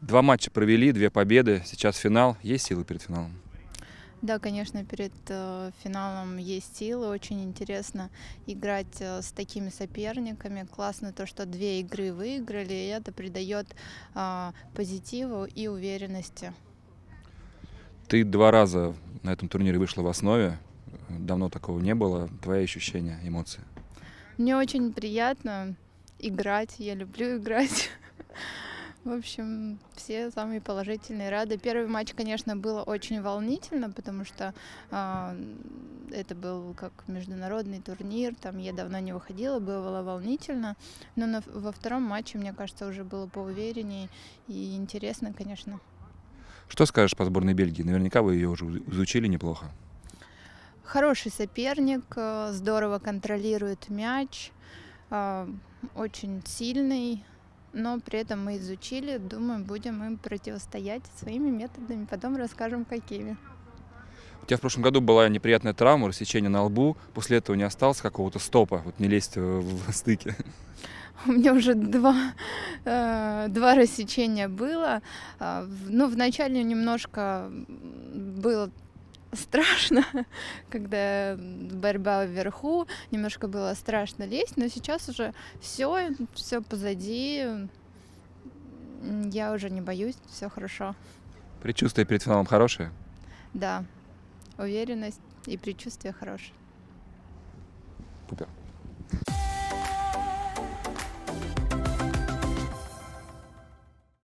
Два матча провели, две победы, сейчас финал. Есть силы перед финалом? Да, конечно, перед э, финалом есть силы. Очень интересно играть э, с такими соперниками. Классно то, что две игры выиграли, и это придает э, позитиву и уверенности. Ты два раза на этом турнире вышла в основе. Давно такого не было. Твои ощущения, эмоции? Мне очень приятно играть. Я люблю играть. В общем, все самые положительные, рады. Первый матч, конечно, было очень волнительно, потому что э, это был как международный турнир, там я давно не выходила, было волнительно. Но на, во втором матче, мне кажется, уже было поувереннее и интересно, конечно. Что скажешь по сборной Бельгии? Наверняка вы ее уже изучили неплохо. Хороший соперник, э, здорово контролирует мяч, а, очень сильный, но при этом мы изучили, думаю, будем им противостоять своими методами, потом расскажем, какими. У тебя в прошлом году была неприятная травма, рассечение на лбу, после этого не осталось какого-то стопа, вот не лезть э, в стыки. У меня уже два, э, два рассечения было. А, ну, вначале немножко было страшно, когда борьба вверху, немножко было страшно лезть, но сейчас уже все, все позади, я уже не боюсь, все хорошо. Предчувствие перед финалом хорошее? Да, уверенность и предчувствие хорошее. Пупер.